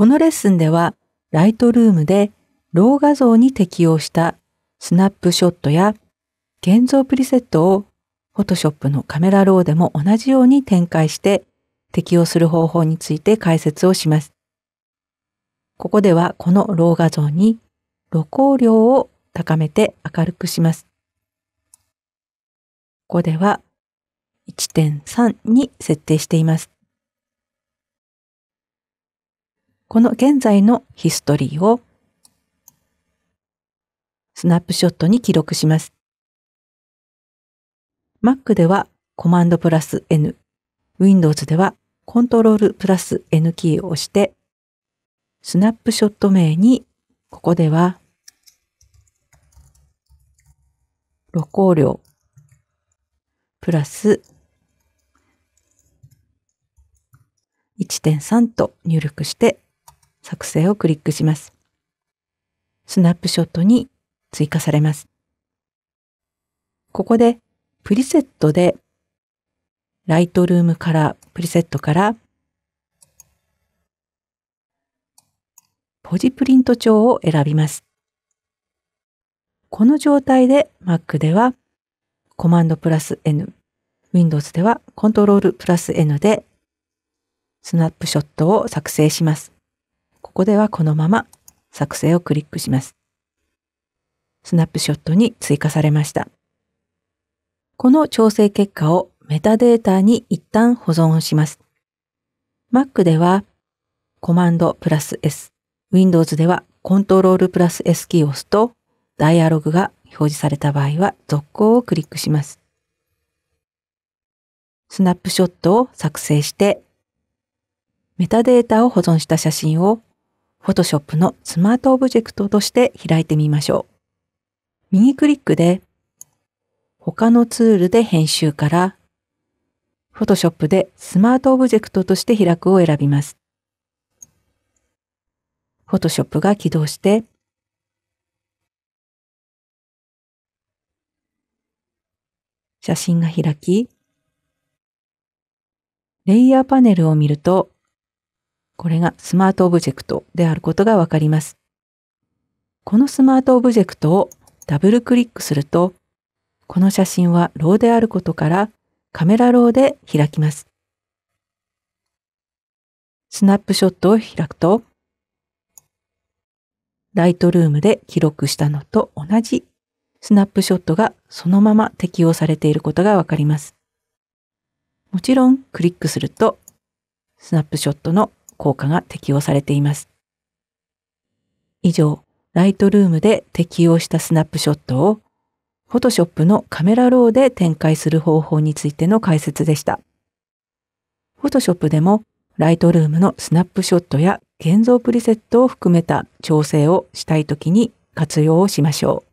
このレッスンでは、ライトルームでロー画像に適用したスナップショットや現像プリセットを Photoshop のカメラローでも同じように展開して適用する方法について解説をします。ここではこのロー画像に露光量を高めて明るくします。ここでは1.3に設定しています。この現在のヒストリーをスナップショットに記録します。Mac ではコマンドプラス N、Windows ではコントロールプラス N キーを押して、スナップショット名に、ここでは、露光量、プラス1.3と入力して成をクリックします。スナップショットに追加されます。ここでプリセットでライトルームからプリセットからポジプリント帳を選びます。この状態で Mac ではコマンドプラス N、Windows ではコントロールプラス N でスナップショットを作成します。ここではこのまま作成をクリックします。スナップショットに追加されました。この調整結果をメタデータに一旦保存します。Mac ではコマンドプラス S、Windows ではコントロールプラス S キーを押すとダイアログが表示された場合は続行をクリックします。スナップショットを作成してメタデータを保存した写真を Photoshop のスマートオブジェクトとして開いてみましょう。右クリックで他のツールで編集から Photoshop でスマートオブジェクトとして開くを選びます。Photoshop が起動して写真が開き、レイヤーパネルを見るとこれがスマートオブジェクトであることがわかります。このスマートオブジェクトをダブルクリックすると、この写真はローであることからカメラローで開きます。スナップショットを開くと、ライトルームで記録したのと同じスナップショットがそのまま適用されていることがわかります。もちろんクリックするとスナップショットの効果が適用されています。以上、ライトルームで適用したスナップショットを、フォトショップのカメラローで展開する方法についての解説でした。フォトショップでも、ライトルームのスナップショットや現像プリセットを含めた調整をしたいときに活用をしましょう。